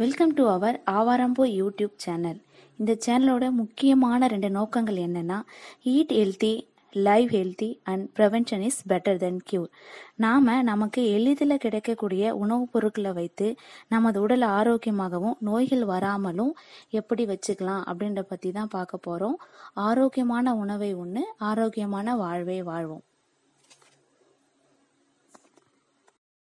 welcome to our Aavarampoo YouTube channel இந்த சேனலோட முக்கியமான ரெண்டு நோக்கங்கள் என்னென்னா eat healthy live healthy and prevention is better than cure நாம் நமக்கு எளிதில் கிடைக்கக்கூடிய உணவுப் பொருட்களை வைத்து நமது உடல் ஆரோக்கியமாகவும் நோய்கள் வராமலும் எப்படி வச்சுக்கலாம் அப்படின்ற பற்றி தான் பார்க்க போகிறோம் ஆரோக்கியமான உணவை ஒன்று ஆரோக்கியமான வாழ்வை வாழ்வோம்